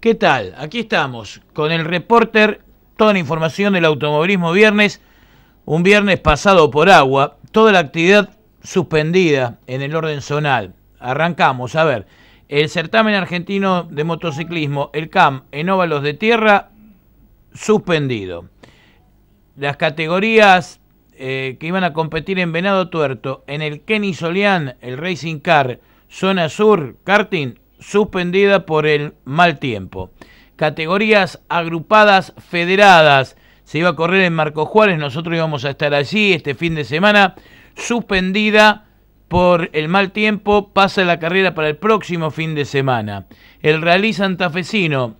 ¿Qué tal? Aquí estamos con el reporter, toda la información del automovilismo viernes, un viernes pasado por agua, toda la actividad suspendida en el orden zonal. Arrancamos, a ver, el certamen argentino de motociclismo, el CAM, en óvalos de tierra, suspendido. Las categorías eh, que iban a competir en Venado Tuerto, en el Kenny Solián, el Racing Car, Zona Sur, Karting, suspendida por el mal tiempo. Categorías agrupadas federadas. Se iba a correr en Marco Juárez, nosotros íbamos a estar allí este fin de semana. Suspendida por el mal tiempo, pasa la carrera para el próximo fin de semana. El Rally Santafesino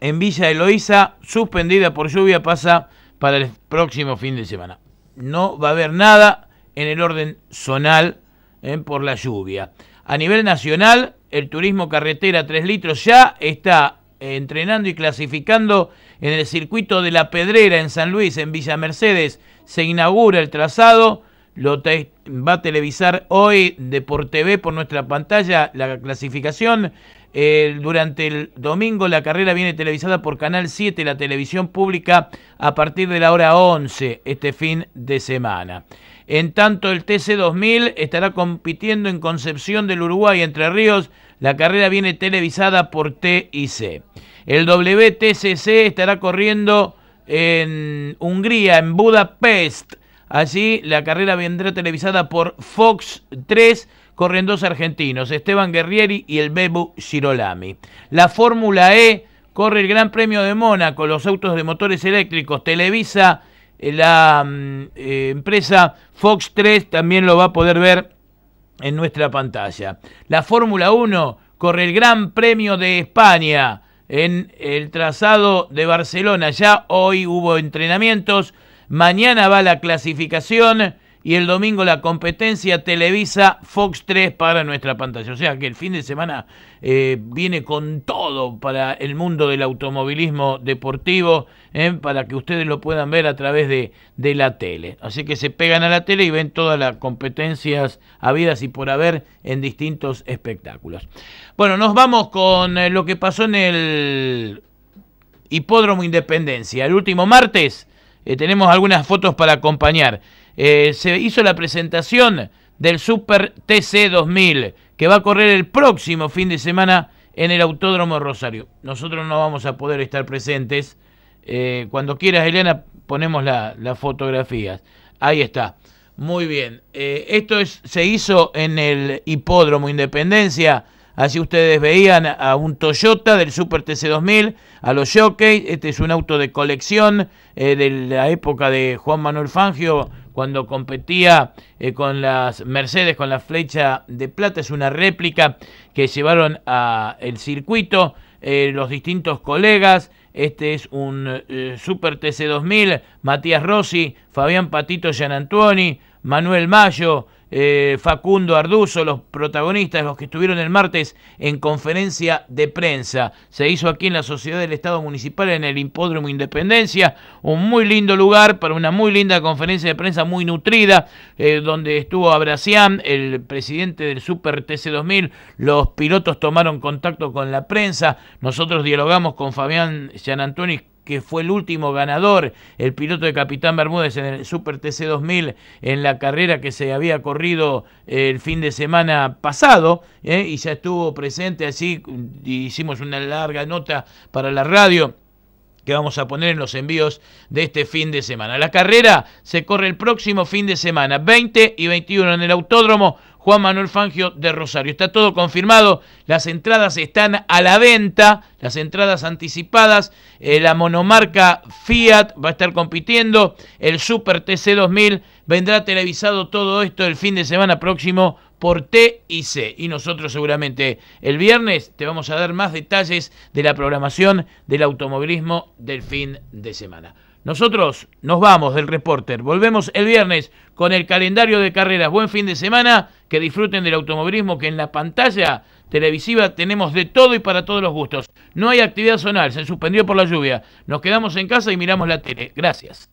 en Villa Eloísa, suspendida por lluvia, pasa para el próximo fin de semana. No va a haber nada en el orden zonal eh, por la lluvia. A nivel nacional, el turismo carretera 3 litros ya está entrenando y clasificando en el circuito de la Pedrera en San Luis, en Villa Mercedes. Se inaugura el trazado, lo va a televisar hoy de por TV por nuestra pantalla la clasificación. durante el domingo la carrera viene televisada por Canal 7, la televisión pública, a partir de la hora 11 este fin de semana. En tanto, el TC2000 estará compitiendo en Concepción del Uruguay, Entre Ríos. La carrera viene televisada por TIC. El WTCC estará corriendo en Hungría, en Budapest. Allí la carrera vendrá televisada por Fox 3. Corren dos argentinos, Esteban Guerrieri y el Bebu Girolami. La Fórmula E corre el Gran Premio de Mónaco, los autos de motores eléctricos. Televisa eh, la mm, eh, empresa Fox 3 también lo va a poder ver en nuestra pantalla. La Fórmula 1 corre el Gran Premio de España en el trazado de Barcelona. Ya hoy hubo entrenamientos, mañana va la clasificación y el domingo la competencia Televisa Fox 3 para nuestra pantalla. O sea que el fin de semana eh, viene con todo para el mundo del automovilismo deportivo, eh, para que ustedes lo puedan ver a través de, la tele. Así que se pegan a la tele y ven todas las competencias habidas y por haber en distintos espectáculos. Bueno, nos vamos con eh, lo que pasó en el Hipódromo Independencia. El último martes tenemos algunas fotos para acompañar. Eh, se hizo la presentación del Super TC 2000, que va a correr el próximo fin de semana en el Autódromo Rosario. Nosotros no vamos a poder estar presentes. Eh, cuando quieras, Elena, ponemos la, las fotografías. Ahí está. Muy bien. Eh, esto es, se hizo en el Hipódromo Independencia. Así ustedes veían a un Toyota del Super TC2000, a los Jockeys. Este es un auto de colección de la época de Juan Manuel Fangio, cuando competía eh, con las Mercedes con la flecha de plata. Es una réplica que llevaron al circuito eh, los distintos colegas. Este es un eh, Super TC2000, Matías Rossi, Fabián Patito Antoni. Manuel Mayo, eh, Facundo Arduzo, los protagonistas, los que estuvieron el martes en conferencia de prensa. Se hizo aquí en la Sociedad del Estado Municipal, en el Hipódromo Independencia, un muy lindo lugar para una muy linda conferencia de prensa, muy nutrida, eh, donde estuvo Abracián, el presidente del Super TC2000. Los pilotos tomaron contacto con la prensa. Nosotros dialogamos con Fabián Gianantoni, que fue el último ganador, el piloto de Capitán Bermúdez en el Super TC 2000, en la carrera que se había corrido eh, el fin de semana pasado, eh, y ya estuvo presente así, hicimos una larga nota para la radio que vamos a poner en los envíos de este fin de semana. La carrera se corre el próximo fin de semana, 20 y 21 en el Autódromo Juan Manuel Fangio de Rosario. Está todo confirmado, las entradas están a la venta, las entradas anticipadas, eh, la monomarca Fiat va a estar compitiendo, el Super TC2000 vendrá televisado todo esto el fin de semana próximo por TIC y Y nosotros seguramente el viernes te vamos a dar más detalles de la programación del automovilismo del fin de semana. Nosotros nos vamos del reporter. Volvemos el viernes con el calendario de carreras. Buen fin de semana. Que disfruten del automovilismo que en la pantalla televisiva tenemos de todo y para todos los gustos. No hay actividad zonal. Se suspendió por la lluvia. Nos quedamos en casa y miramos la tele. Gracias.